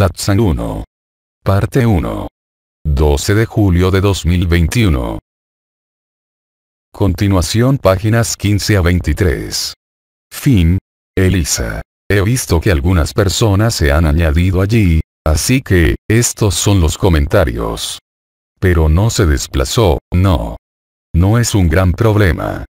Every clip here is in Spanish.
Satsang 1. Parte 1. 12 de julio de 2021. Continuación páginas 15 a 23. Fin. Elisa. He visto que algunas personas se han añadido allí, así que, estos son los comentarios. Pero no se desplazó, no. No es un gran problema.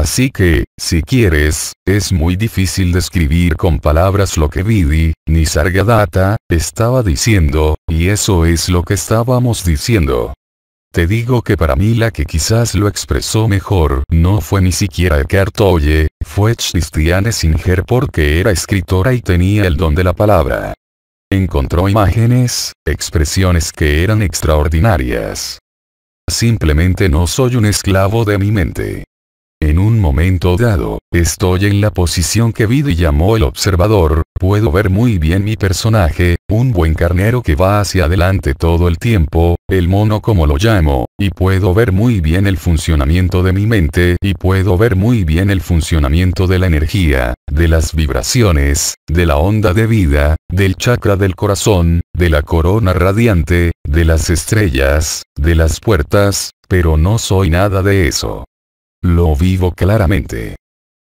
Así que, si quieres, es muy difícil describir con palabras lo que Vidi, ni Sargadatta, estaba diciendo, y eso es lo que estábamos diciendo. Te digo que para mí la que quizás lo expresó mejor no fue ni siquiera Eckhart Tolle, fue Christiane Singer porque era escritora y tenía el don de la palabra. Encontró imágenes, expresiones que eran extraordinarias. Simplemente no soy un esclavo de mi mente. En un momento dado, estoy en la posición que y llamó el observador, puedo ver muy bien mi personaje, un buen carnero que va hacia adelante todo el tiempo, el mono como lo llamo, y puedo ver muy bien el funcionamiento de mi mente, y puedo ver muy bien el funcionamiento de la energía, de las vibraciones, de la onda de vida, del chakra del corazón, de la corona radiante, de las estrellas, de las puertas, pero no soy nada de eso. Lo vivo claramente.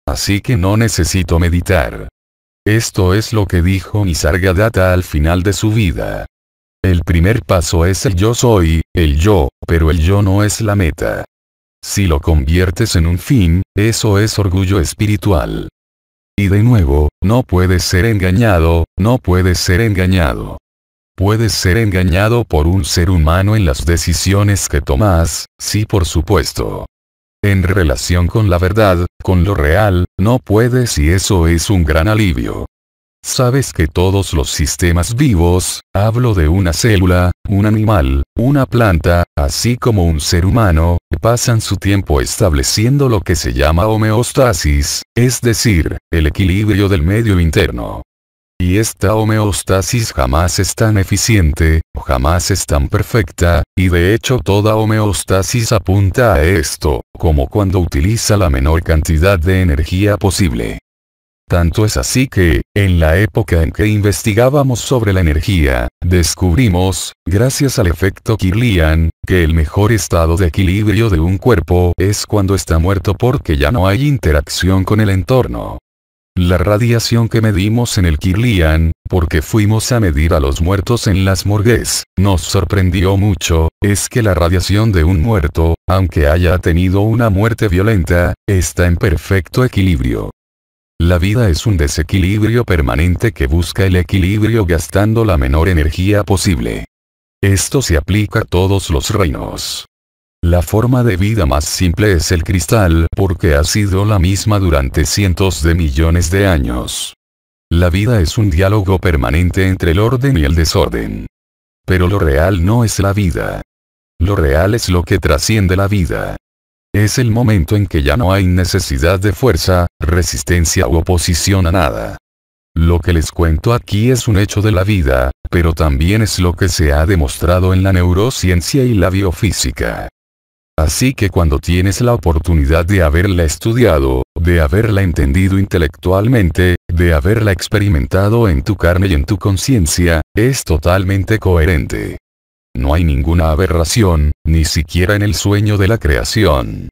Así que no necesito meditar. Esto es lo que dijo Nisargadatta al final de su vida. El primer paso es el yo soy, el yo, pero el yo no es la meta. Si lo conviertes en un fin, eso es orgullo espiritual. Y de nuevo, no puedes ser engañado, no puedes ser engañado. Puedes ser engañado por un ser humano en las decisiones que tomas, sí por supuesto en relación con la verdad, con lo real, no puedes y eso es un gran alivio. Sabes que todos los sistemas vivos, hablo de una célula, un animal, una planta, así como un ser humano, pasan su tiempo estableciendo lo que se llama homeostasis, es decir, el equilibrio del medio interno. Y esta homeostasis jamás es tan eficiente, jamás es tan perfecta, y de hecho toda homeostasis apunta a esto, como cuando utiliza la menor cantidad de energía posible. Tanto es así que, en la época en que investigábamos sobre la energía, descubrimos, gracias al efecto Kirlian, que el mejor estado de equilibrio de un cuerpo es cuando está muerto porque ya no hay interacción con el entorno la radiación que medimos en el Kirlian, porque fuimos a medir a los muertos en las morgues, nos sorprendió mucho, es que la radiación de un muerto, aunque haya tenido una muerte violenta, está en perfecto equilibrio. La vida es un desequilibrio permanente que busca el equilibrio gastando la menor energía posible. Esto se aplica a todos los reinos. La forma de vida más simple es el cristal porque ha sido la misma durante cientos de millones de años. La vida es un diálogo permanente entre el orden y el desorden. Pero lo real no es la vida. Lo real es lo que trasciende la vida. Es el momento en que ya no hay necesidad de fuerza, resistencia u oposición a nada. Lo que les cuento aquí es un hecho de la vida, pero también es lo que se ha demostrado en la neurociencia y la biofísica. Así que cuando tienes la oportunidad de haberla estudiado, de haberla entendido intelectualmente, de haberla experimentado en tu carne y en tu conciencia, es totalmente coherente. No hay ninguna aberración, ni siquiera en el sueño de la creación.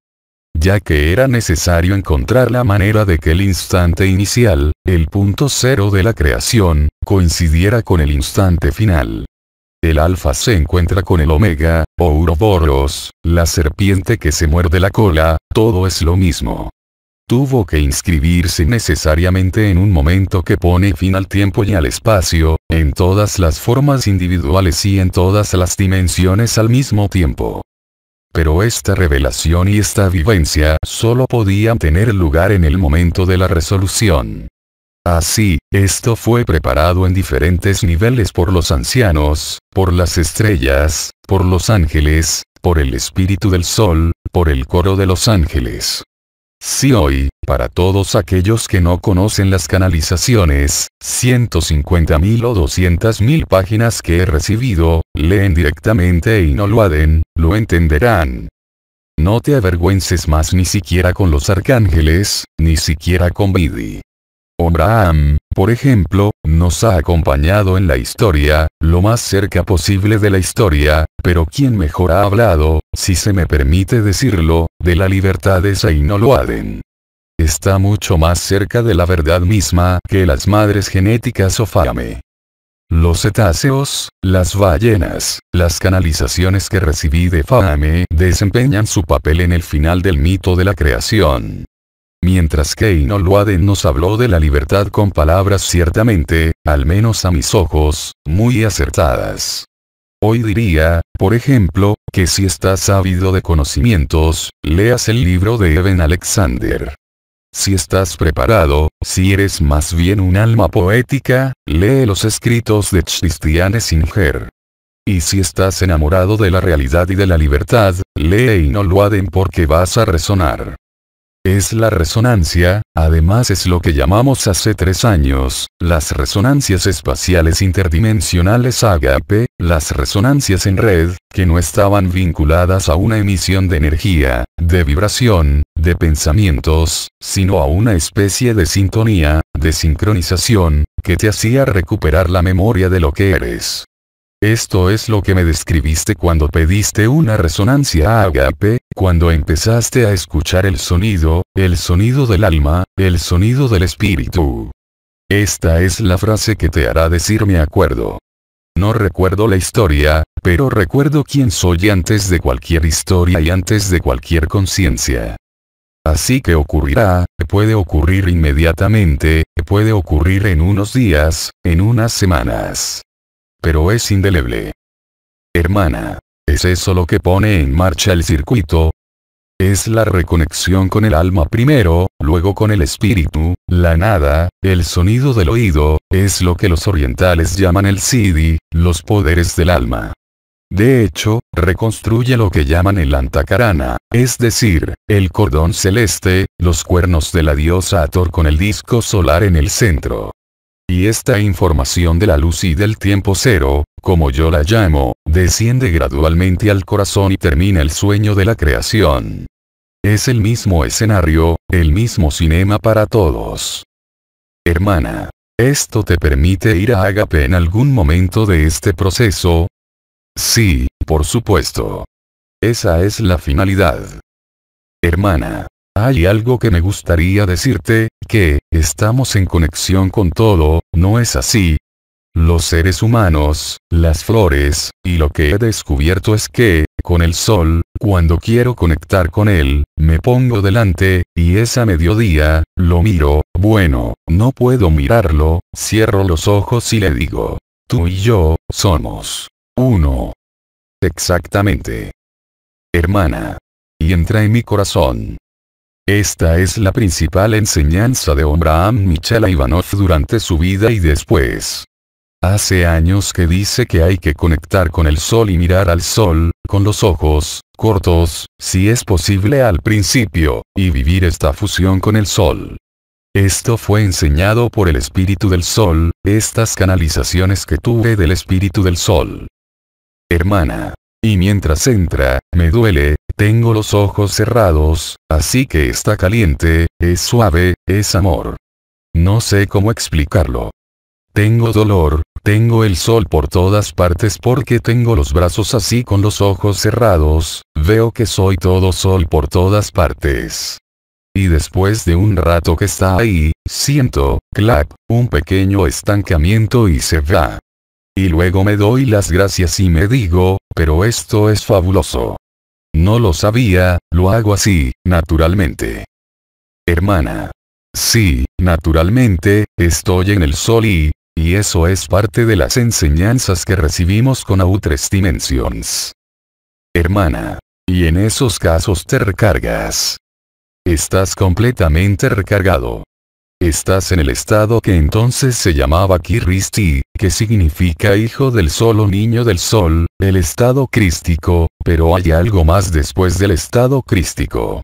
Ya que era necesario encontrar la manera de que el instante inicial, el punto cero de la creación, coincidiera con el instante final. El alfa se encuentra con el omega, ouroboros, la serpiente que se muerde la cola, todo es lo mismo. Tuvo que inscribirse necesariamente en un momento que pone fin al tiempo y al espacio, en todas las formas individuales y en todas las dimensiones al mismo tiempo. Pero esta revelación y esta vivencia solo podían tener lugar en el momento de la resolución. Así, ah, esto fue preparado en diferentes niveles por los ancianos, por las estrellas, por los ángeles, por el espíritu del sol, por el coro de los ángeles. Si hoy, para todos aquellos que no conocen las canalizaciones, 150.000 o 200.000 páginas que he recibido, leen directamente y no lo aden, lo entenderán. No te avergüences más ni siquiera con los arcángeles, ni siquiera con Vidi. Abraham, por ejemplo, nos ha acompañado en la historia, lo más cerca posible de la historia, pero quien mejor ha hablado, si se me permite decirlo, de la libertad de lo Aden? Está mucho más cerca de la verdad misma que las madres genéticas o Fame. Los cetáceos, las ballenas, las canalizaciones que recibí de Fahame desempeñan su papel en el final del mito de la creación. Mientras que Waden nos habló de la libertad con palabras ciertamente, al menos a mis ojos, muy acertadas. Hoy diría, por ejemplo, que si estás ávido de conocimientos, leas el libro de Evan Alexander. Si estás preparado, si eres más bien un alma poética, lee los escritos de Christiane Singer. Y si estás enamorado de la realidad y de la libertad, lee y porque vas a resonar es la resonancia, además es lo que llamamos hace tres años, las resonancias espaciales interdimensionales Agape, las resonancias en red, que no estaban vinculadas a una emisión de energía, de vibración, de pensamientos, sino a una especie de sintonía, de sincronización, que te hacía recuperar la memoria de lo que eres. Esto es lo que me describiste cuando pediste una resonancia a Agape, cuando empezaste a escuchar el sonido, el sonido del alma, el sonido del espíritu. Esta es la frase que te hará decir me acuerdo. No recuerdo la historia, pero recuerdo quién soy antes de cualquier historia y antes de cualquier conciencia. Así que ocurrirá, puede ocurrir inmediatamente, puede ocurrir en unos días, en unas semanas pero es indeleble. Hermana, ¿es eso lo que pone en marcha el circuito? Es la reconexión con el alma primero, luego con el espíritu, la nada, el sonido del oído, es lo que los orientales llaman el Sidi, los poderes del alma. De hecho, reconstruye lo que llaman el antakarana, es decir, el cordón celeste, los cuernos de la diosa Ator con el disco solar en el centro. Y esta información de la luz y del tiempo cero, como yo la llamo, desciende gradualmente al corazón y termina el sueño de la creación. Es el mismo escenario, el mismo cinema para todos. Hermana, ¿esto te permite ir a Agape en algún momento de este proceso? Sí, por supuesto. Esa es la finalidad. Hermana, hay algo que me gustaría decirte, que, estamos en conexión con todo, ¿no es así? Los seres humanos, las flores, y lo que he descubierto es que, con el sol, cuando quiero conectar con él, me pongo delante, y es a mediodía, lo miro, bueno, no puedo mirarlo, cierro los ojos y le digo, tú y yo, somos. Uno. Exactamente. Hermana. Y entra en mi corazón. Esta es la principal enseñanza de Abraham Michel Ivanov durante su vida y después. Hace años que dice que hay que conectar con el sol y mirar al sol, con los ojos, cortos, si es posible al principio, y vivir esta fusión con el sol. Esto fue enseñado por el espíritu del sol, estas canalizaciones que tuve del espíritu del sol. Hermana. Y mientras entra, me duele, tengo los ojos cerrados, así que está caliente, es suave, es amor. No sé cómo explicarlo. Tengo dolor, tengo el sol por todas partes porque tengo los brazos así con los ojos cerrados, veo que soy todo sol por todas partes. Y después de un rato que está ahí, siento, clap, un pequeño estancamiento y se va. Y luego me doy las gracias y me digo, pero esto es fabuloso. No lo sabía, lo hago así, naturalmente. Hermana. Sí, naturalmente, estoy en el sol y... Y eso es parte de las enseñanzas que recibimos con Outres Dimensions. Hermana. Y en esos casos te recargas. Estás completamente recargado. Estás en el estado que entonces se llamaba Kiristi, que significa hijo del sol o niño del sol, el estado crístico, pero hay algo más después del estado crístico.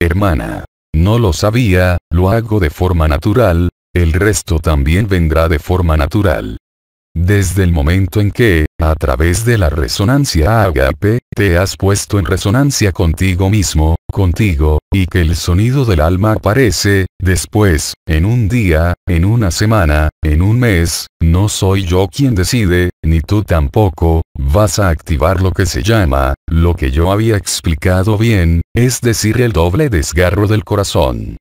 Hermana. No lo sabía, lo hago de forma natural, el resto también vendrá de forma natural. Desde el momento en que, a través de la resonancia agape, te has puesto en resonancia contigo mismo, contigo, y que el sonido del alma aparece, después, en un día, en una semana, en un mes, no soy yo quien decide, ni tú tampoco, vas a activar lo que se llama, lo que yo había explicado bien, es decir el doble desgarro del corazón.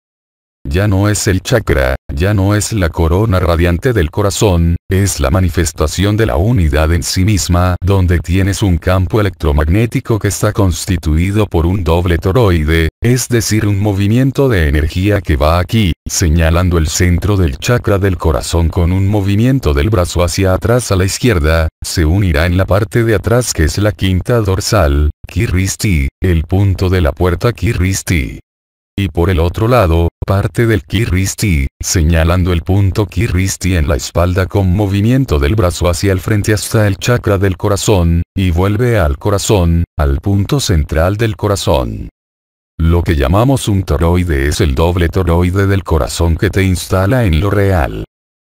Ya no es el chakra, ya no es la corona radiante del corazón, es la manifestación de la unidad en sí misma, donde tienes un campo electromagnético que está constituido por un doble toroide, es decir, un movimiento de energía que va aquí, señalando el centro del chakra del corazón con un movimiento del brazo hacia atrás a la izquierda, se unirá en la parte de atrás que es la quinta dorsal, Kiristi, el punto de la puerta Kiristi y por el otro lado, parte del Kiristi, señalando el punto Kiristi en la espalda con movimiento del brazo hacia el frente hasta el chakra del corazón, y vuelve al corazón, al punto central del corazón. Lo que llamamos un toroide es el doble toroide del corazón que te instala en lo real.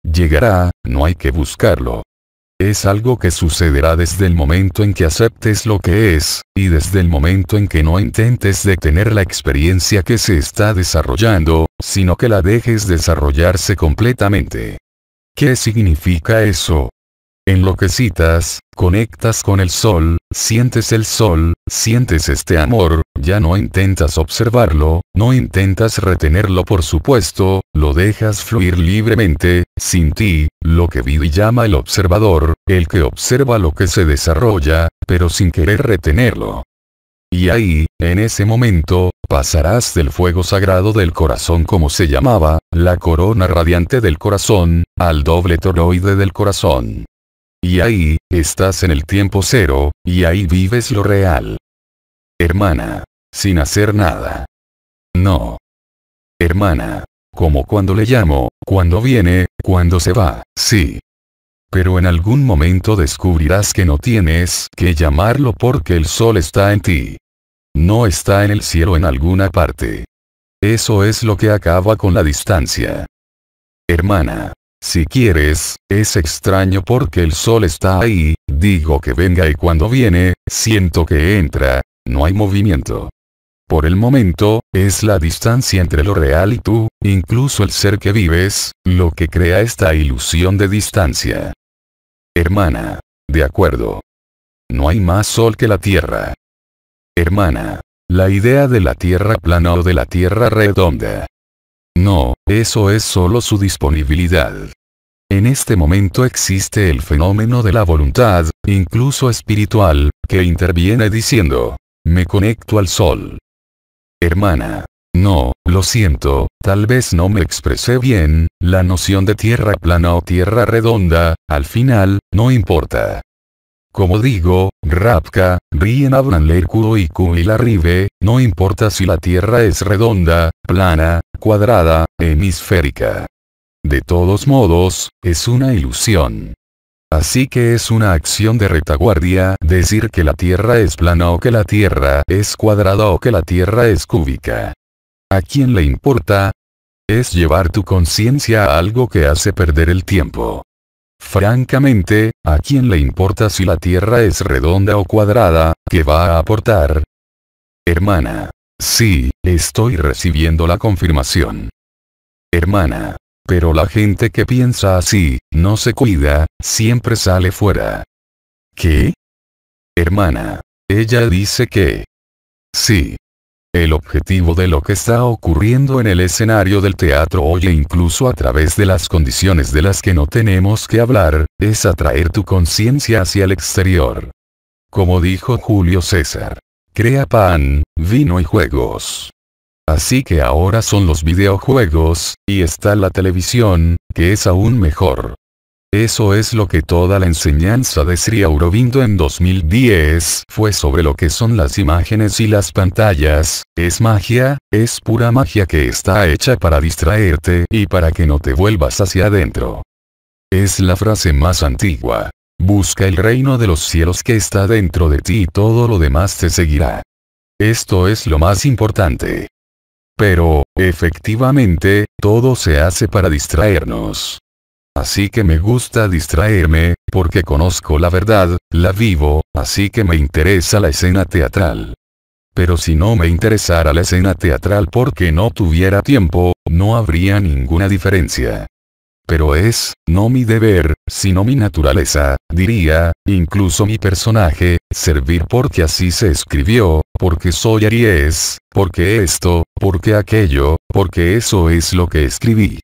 Llegará, no hay que buscarlo. Es algo que sucederá desde el momento en que aceptes lo que es, y desde el momento en que no intentes detener la experiencia que se está desarrollando, sino que la dejes desarrollarse completamente. ¿Qué significa eso? enloquecitas, lo que citas, conectas con el sol, sientes el sol, sientes este amor, ya no intentas observarlo, no intentas retenerlo por supuesto, lo dejas fluir libremente, sin ti, lo que y llama el observador, el que observa lo que se desarrolla, pero sin querer retenerlo. Y ahí, en ese momento, pasarás del fuego sagrado del corazón como se llamaba, la corona radiante del corazón, al doble toroide del corazón. Y ahí, estás en el tiempo cero, y ahí vives lo real. Hermana. Sin hacer nada. No. Hermana. Como cuando le llamo, cuando viene, cuando se va, sí. Pero en algún momento descubrirás que no tienes que llamarlo porque el sol está en ti. No está en el cielo en alguna parte. Eso es lo que acaba con la distancia. Hermana. Si quieres, es extraño porque el sol está ahí, digo que venga y cuando viene, siento que entra, no hay movimiento. Por el momento, es la distancia entre lo real y tú, incluso el ser que vives, lo que crea esta ilusión de distancia. Hermana. De acuerdo. No hay más sol que la Tierra. Hermana. La idea de la Tierra plana o de la Tierra redonda, no, eso es solo su disponibilidad. En este momento existe el fenómeno de la voluntad, incluso espiritual, que interviene diciendo, me conecto al sol. Hermana. No, lo siento, tal vez no me expresé bien, la noción de tierra plana o tierra redonda, al final, no importa. Como digo, Rapka, Rien Abnanler y la Rive, no importa si la Tierra es redonda, plana, cuadrada, hemisférica. De todos modos, es una ilusión. Así que es una acción de retaguardia decir que la Tierra es plana o que la Tierra es cuadrada o que la Tierra es cúbica. ¿A quién le importa? Es llevar tu conciencia a algo que hace perder el tiempo. Francamente, ¿a quién le importa si la Tierra es redonda o cuadrada? ¿Qué va a aportar? Hermana. Sí, estoy recibiendo la confirmación. Hermana. Pero la gente que piensa así, no se cuida, siempre sale fuera. ¿Qué? Hermana. Ella dice que... Sí, el objetivo de lo que está ocurriendo en el escenario del teatro hoy e incluso a través de las condiciones de las que no tenemos que hablar, es atraer tu conciencia hacia el exterior. Como dijo Julio César, crea pan, vino y juegos. Así que ahora son los videojuegos, y está la televisión, que es aún mejor. Eso es lo que toda la enseñanza de Sri Aurobindo en 2010 fue sobre lo que son las imágenes y las pantallas, es magia, es pura magia que está hecha para distraerte y para que no te vuelvas hacia adentro. Es la frase más antigua. Busca el reino de los cielos que está dentro de ti y todo lo demás te seguirá. Esto es lo más importante. Pero, efectivamente, todo se hace para distraernos así que me gusta distraerme, porque conozco la verdad, la vivo, así que me interesa la escena teatral. Pero si no me interesara la escena teatral porque no tuviera tiempo, no habría ninguna diferencia. Pero es, no mi deber, sino mi naturaleza, diría, incluso mi personaje, servir porque así se escribió, porque soy Aries, porque esto, porque aquello, porque eso es lo que escribí.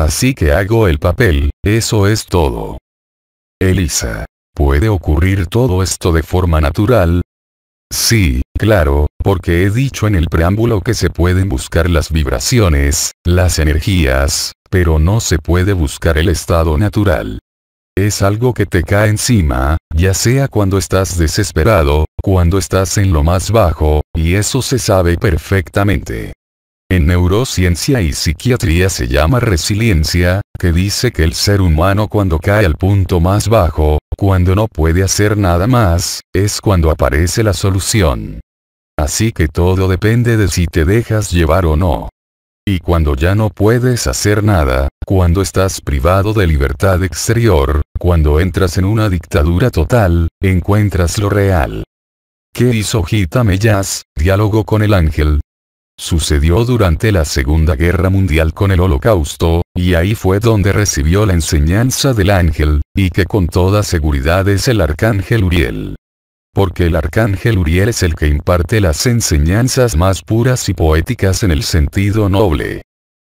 Así que hago el papel, eso es todo. Elisa. ¿Puede ocurrir todo esto de forma natural? Sí, claro, porque he dicho en el preámbulo que se pueden buscar las vibraciones, las energías, pero no se puede buscar el estado natural. Es algo que te cae encima, ya sea cuando estás desesperado, cuando estás en lo más bajo, y eso se sabe perfectamente. En neurociencia y psiquiatría se llama resiliencia, que dice que el ser humano cuando cae al punto más bajo, cuando no puede hacer nada más, es cuando aparece la solución. Así que todo depende de si te dejas llevar o no. Y cuando ya no puedes hacer nada, cuando estás privado de libertad exterior, cuando entras en una dictadura total, encuentras lo real. ¿Qué hizo Gita Mellas? Diálogo con el ángel, sucedió durante la Segunda Guerra Mundial con el Holocausto, y ahí fue donde recibió la enseñanza del ángel, y que con toda seguridad es el arcángel Uriel. Porque el arcángel Uriel es el que imparte las enseñanzas más puras y poéticas en el sentido noble.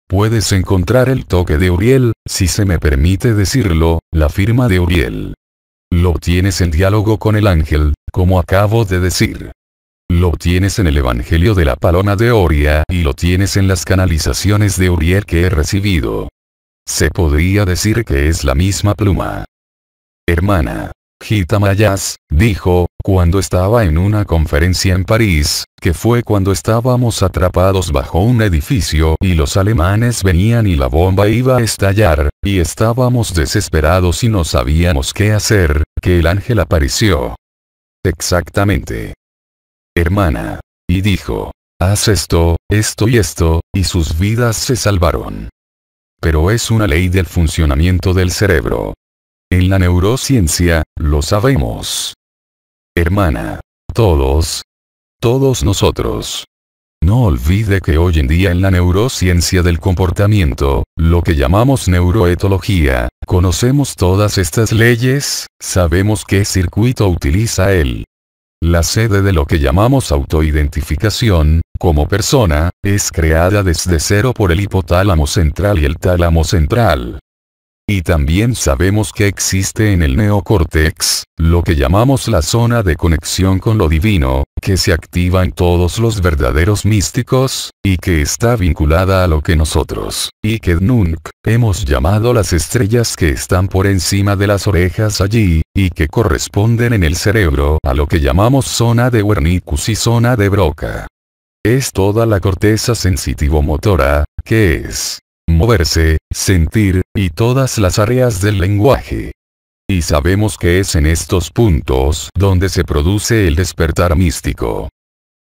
Puedes encontrar el toque de Uriel, si se me permite decirlo, la firma de Uriel. Lo tienes en diálogo con el ángel, como acabo de decir. Lo tienes en el Evangelio de la Paloma de Oria y lo tienes en las canalizaciones de Uriel que he recibido. Se podría decir que es la misma pluma. Hermana. Gita Mayas, dijo, cuando estaba en una conferencia en París, que fue cuando estábamos atrapados bajo un edificio y los alemanes venían y la bomba iba a estallar, y estábamos desesperados y no sabíamos qué hacer, que el ángel apareció. Exactamente hermana. Y dijo, haz esto, esto y esto, y sus vidas se salvaron. Pero es una ley del funcionamiento del cerebro. En la neurociencia, lo sabemos. Hermana. Todos. Todos nosotros. No olvide que hoy en día en la neurociencia del comportamiento, lo que llamamos neuroetología, conocemos todas estas leyes, sabemos qué circuito utiliza él. La sede de lo que llamamos autoidentificación, como persona, es creada desde cero por el hipotálamo central y el tálamo central. Y también sabemos que existe en el neocórtex, lo que llamamos la zona de conexión con lo divino, que se activa en todos los verdaderos místicos, y que está vinculada a lo que nosotros, y que nunca, hemos llamado las estrellas que están por encima de las orejas allí, y que corresponden en el cerebro a lo que llamamos zona de Wernicus y zona de Broca. Es toda la corteza sensitivo-motora, que es, moverse, sentir, y todas las áreas del lenguaje. Y sabemos que es en estos puntos donde se produce el despertar místico.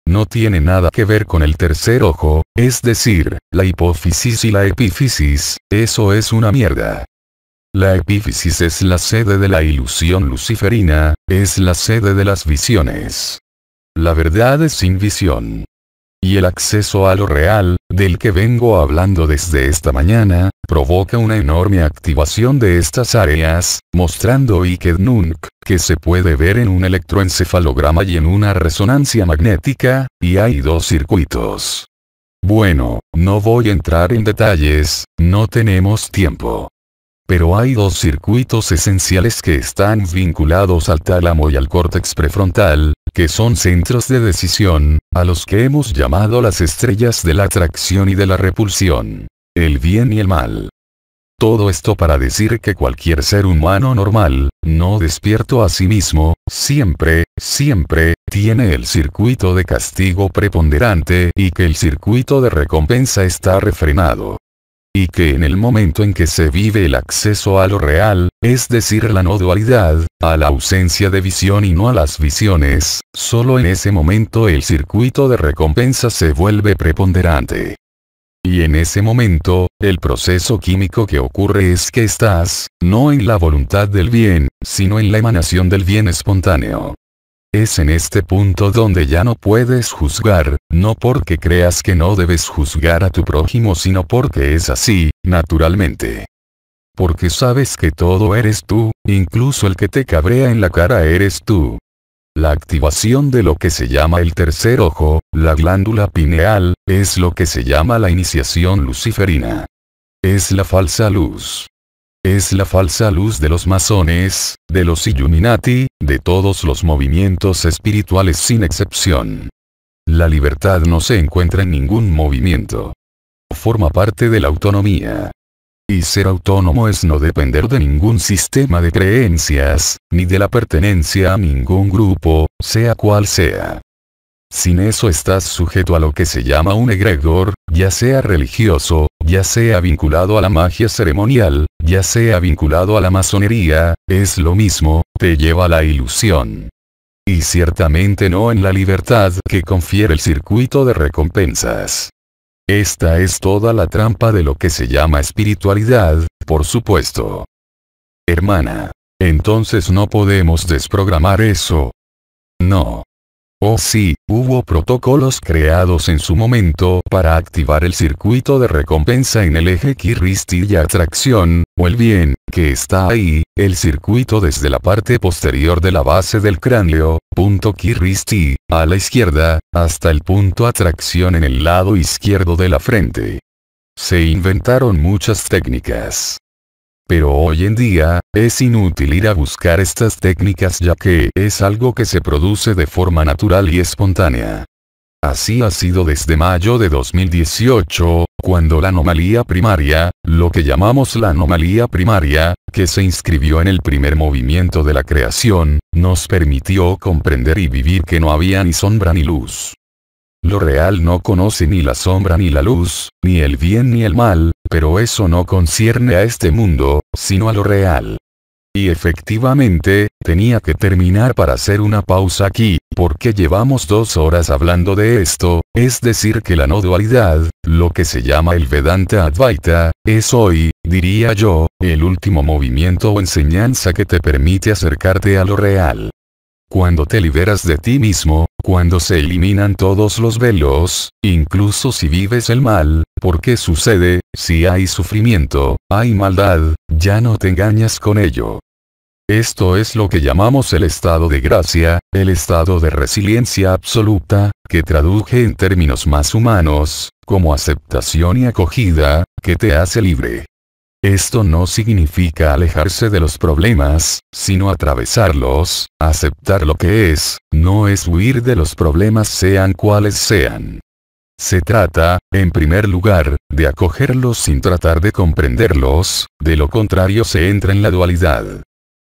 No tiene nada que ver con el tercer ojo, es decir, la hipófisis y la epífisis, eso es una mierda. La epífisis es la sede de la ilusión luciferina, es la sede de las visiones. La verdad es sin visión y el acceso a lo real, del que vengo hablando desde esta mañana, provoca una enorme activación de estas áreas, mostrando Ikednunk, que se puede ver en un electroencefalograma y en una resonancia magnética, y hay dos circuitos. Bueno, no voy a entrar en detalles, no tenemos tiempo. Pero hay dos circuitos esenciales que están vinculados al tálamo y al córtex prefrontal, que son centros de decisión, a los que hemos llamado las estrellas de la atracción y de la repulsión. El bien y el mal. Todo esto para decir que cualquier ser humano normal, no despierto a sí mismo, siempre, siempre, tiene el circuito de castigo preponderante y que el circuito de recompensa está refrenado y que en el momento en que se vive el acceso a lo real, es decir, la no dualidad, a la ausencia de visión y no a las visiones, solo en ese momento el circuito de recompensa se vuelve preponderante. Y en ese momento, el proceso químico que ocurre es que estás, no en la voluntad del bien, sino en la emanación del bien espontáneo. Es en este punto donde ya no puedes juzgar, no porque creas que no debes juzgar a tu prójimo sino porque es así, naturalmente. Porque sabes que todo eres tú, incluso el que te cabrea en la cara eres tú. La activación de lo que se llama el tercer ojo, la glándula pineal, es lo que se llama la iniciación luciferina. Es la falsa luz. Es la falsa luz de los masones, de los Illuminati, de todos los movimientos espirituales sin excepción. La libertad no se encuentra en ningún movimiento. Forma parte de la autonomía. Y ser autónomo es no depender de ningún sistema de creencias, ni de la pertenencia a ningún grupo, sea cual sea. Sin eso estás sujeto a lo que se llama un egregor, ya sea religioso, ya sea vinculado a la magia ceremonial, ya sea vinculado a la masonería, es lo mismo, te lleva a la ilusión. Y ciertamente no en la libertad que confiere el circuito de recompensas. Esta es toda la trampa de lo que se llama espiritualidad, por supuesto. Hermana. Entonces no podemos desprogramar eso. No. O oh, sí, hubo protocolos creados en su momento para activar el circuito de recompensa en el eje y atracción, o el bien, que está ahí, el circuito desde la parte posterior de la base del cráneo, punto Kiristi, a la izquierda, hasta el punto atracción en el lado izquierdo de la frente. Se inventaron muchas técnicas. Pero hoy en día, es inútil ir a buscar estas técnicas ya que es algo que se produce de forma natural y espontánea. Así ha sido desde mayo de 2018, cuando la anomalía primaria, lo que llamamos la anomalía primaria, que se inscribió en el primer movimiento de la creación, nos permitió comprender y vivir que no había ni sombra ni luz. Lo real no conoce ni la sombra ni la luz, ni el bien ni el mal, pero eso no concierne a este mundo, sino a lo real. Y efectivamente, tenía que terminar para hacer una pausa aquí, porque llevamos dos horas hablando de esto, es decir que la no dualidad, lo que se llama el Vedanta Advaita, es hoy, diría yo, el último movimiento o enseñanza que te permite acercarte a lo real. Cuando te liberas de ti mismo, cuando se eliminan todos los velos, incluso si vives el mal, porque sucede, si hay sufrimiento, hay maldad, ya no te engañas con ello. Esto es lo que llamamos el estado de gracia, el estado de resiliencia absoluta, que traduje en términos más humanos, como aceptación y acogida, que te hace libre. Esto no significa alejarse de los problemas, sino atravesarlos, aceptar lo que es, no es huir de los problemas sean cuales sean. Se trata, en primer lugar, de acogerlos sin tratar de comprenderlos, de lo contrario se entra en la dualidad.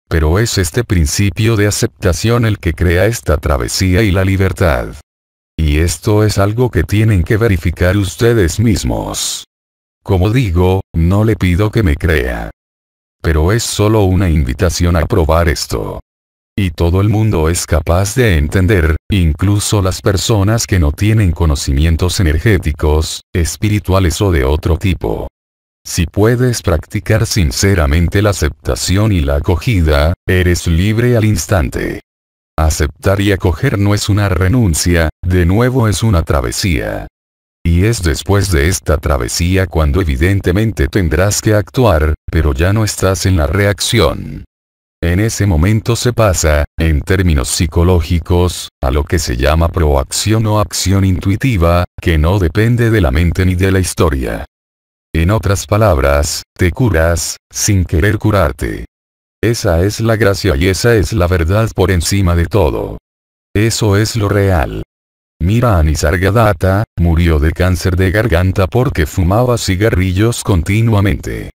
Pero es este principio de aceptación el que crea esta travesía y la libertad. Y esto es algo que tienen que verificar ustedes mismos. Como digo, no le pido que me crea. Pero es solo una invitación a probar esto. Y todo el mundo es capaz de entender, incluso las personas que no tienen conocimientos energéticos, espirituales o de otro tipo. Si puedes practicar sinceramente la aceptación y la acogida, eres libre al instante. Aceptar y acoger no es una renuncia, de nuevo es una travesía. Y es después de esta travesía cuando evidentemente tendrás que actuar, pero ya no estás en la reacción. En ese momento se pasa, en términos psicológicos, a lo que se llama proacción o acción intuitiva, que no depende de la mente ni de la historia. En otras palabras, te curas, sin querer curarte. Esa es la gracia y esa es la verdad por encima de todo. Eso es lo real. Mira Sargadatta, murió de cáncer de garganta porque fumaba cigarrillos continuamente.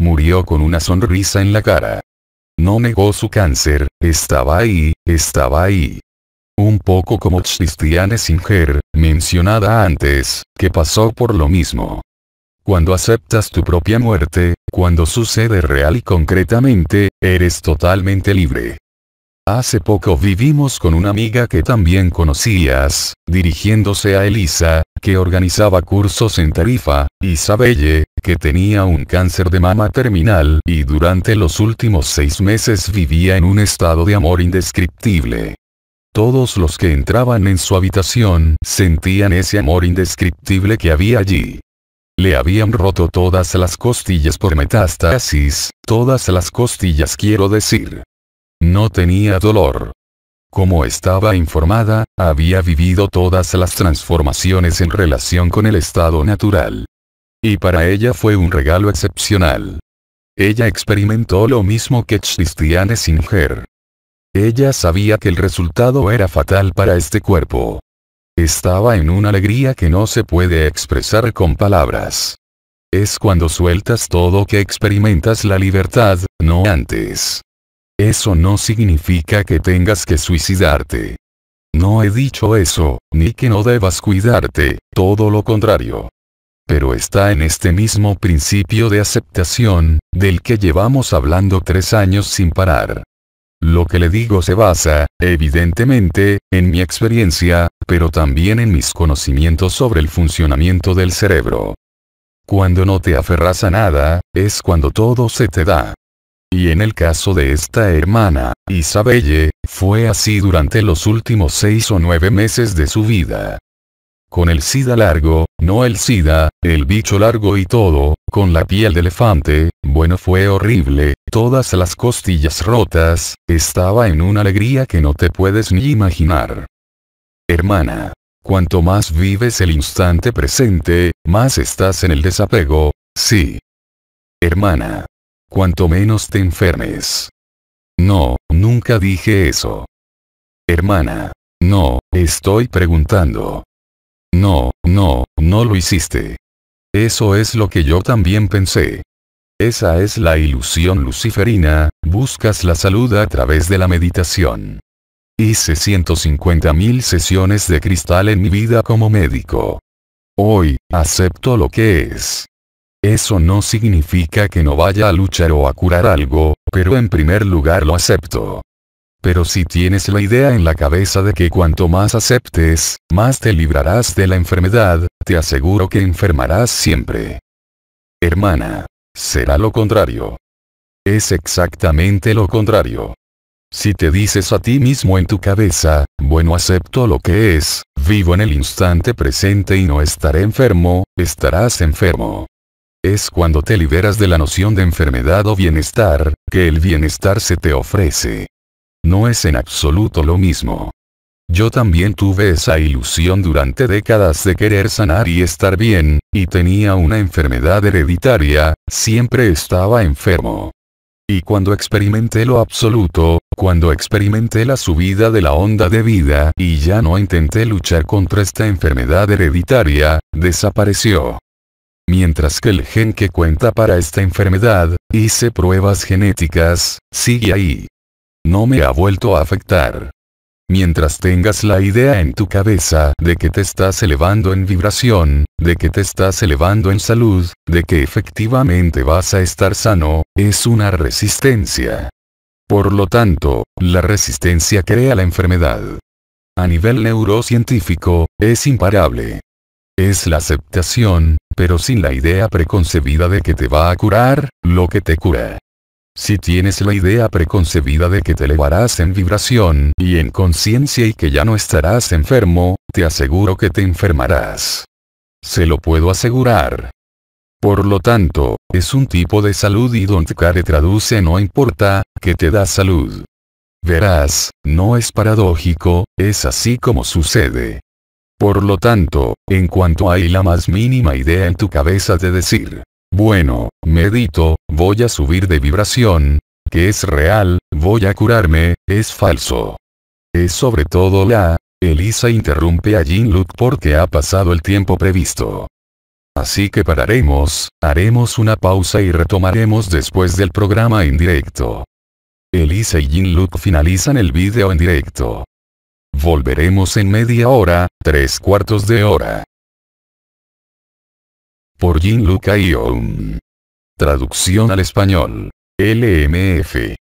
Murió con una sonrisa en la cara. No negó su cáncer, estaba ahí, estaba ahí. Un poco como Christiane Singer, mencionada antes, que pasó por lo mismo. Cuando aceptas tu propia muerte, cuando sucede real y concretamente, eres totalmente libre. Hace poco vivimos con una amiga que también conocías, dirigiéndose a Elisa, que organizaba cursos en Tarifa, y Sabelle, que tenía un cáncer de mama terminal y durante los últimos seis meses vivía en un estado de amor indescriptible. Todos los que entraban en su habitación sentían ese amor indescriptible que había allí. Le habían roto todas las costillas por metástasis, todas las costillas quiero decir. No tenía dolor. Como estaba informada, había vivido todas las transformaciones en relación con el estado natural. Y para ella fue un regalo excepcional. Ella experimentó lo mismo que Christiane Singer. Ella sabía que el resultado era fatal para este cuerpo. Estaba en una alegría que no se puede expresar con palabras. Es cuando sueltas todo que experimentas la libertad, no antes. Eso no significa que tengas que suicidarte. No he dicho eso, ni que no debas cuidarte, todo lo contrario. Pero está en este mismo principio de aceptación, del que llevamos hablando tres años sin parar. Lo que le digo se basa, evidentemente, en mi experiencia, pero también en mis conocimientos sobre el funcionamiento del cerebro. Cuando no te aferras a nada, es cuando todo se te da y en el caso de esta hermana, Isabelle, fue así durante los últimos seis o nueve meses de su vida. Con el sida largo, no el sida, el bicho largo y todo, con la piel de elefante, bueno fue horrible, todas las costillas rotas, estaba en una alegría que no te puedes ni imaginar. Hermana, cuanto más vives el instante presente, más estás en el desapego, sí. Hermana, Cuanto menos te enfermes. No, nunca dije eso. Hermana. No, estoy preguntando. No, no, no lo hiciste. Eso es lo que yo también pensé. Esa es la ilusión luciferina, buscas la salud a través de la meditación. Hice 150.000 sesiones de cristal en mi vida como médico. Hoy, acepto lo que es. Eso no significa que no vaya a luchar o a curar algo, pero en primer lugar lo acepto. Pero si tienes la idea en la cabeza de que cuanto más aceptes, más te librarás de la enfermedad, te aseguro que enfermarás siempre. Hermana. Será lo contrario. Es exactamente lo contrario. Si te dices a ti mismo en tu cabeza, bueno acepto lo que es, vivo en el instante presente y no estaré enfermo, estarás enfermo. Es cuando te liberas de la noción de enfermedad o bienestar, que el bienestar se te ofrece. No es en absoluto lo mismo. Yo también tuve esa ilusión durante décadas de querer sanar y estar bien, y tenía una enfermedad hereditaria, siempre estaba enfermo. Y cuando experimenté lo absoluto, cuando experimenté la subida de la onda de vida y ya no intenté luchar contra esta enfermedad hereditaria, desapareció mientras que el gen que cuenta para esta enfermedad, hice pruebas genéticas, sigue ahí. No me ha vuelto a afectar. Mientras tengas la idea en tu cabeza de que te estás elevando en vibración, de que te estás elevando en salud, de que efectivamente vas a estar sano, es una resistencia. Por lo tanto, la resistencia crea la enfermedad. A nivel neurocientífico, es imparable es la aceptación, pero sin la idea preconcebida de que te va a curar, lo que te cura. Si tienes la idea preconcebida de que te elevarás en vibración y en conciencia y que ya no estarás enfermo, te aseguro que te enfermarás. Se lo puedo asegurar. Por lo tanto, es un tipo de salud y Don't Care traduce no importa, que te da salud. Verás, no es paradójico, es así como sucede. Por lo tanto, en cuanto hay la más mínima idea en tu cabeza de decir, bueno, medito, voy a subir de vibración, que es real, voy a curarme, es falso. Es sobre todo la... Elisa interrumpe a Jin luc porque ha pasado el tiempo previsto. Así que pararemos, haremos una pausa y retomaremos después del programa en directo. Elisa y Jin Luke finalizan el video en directo. Volveremos en media hora, tres cuartos de hora. Por Jean-Luc Traducción al español. LMF.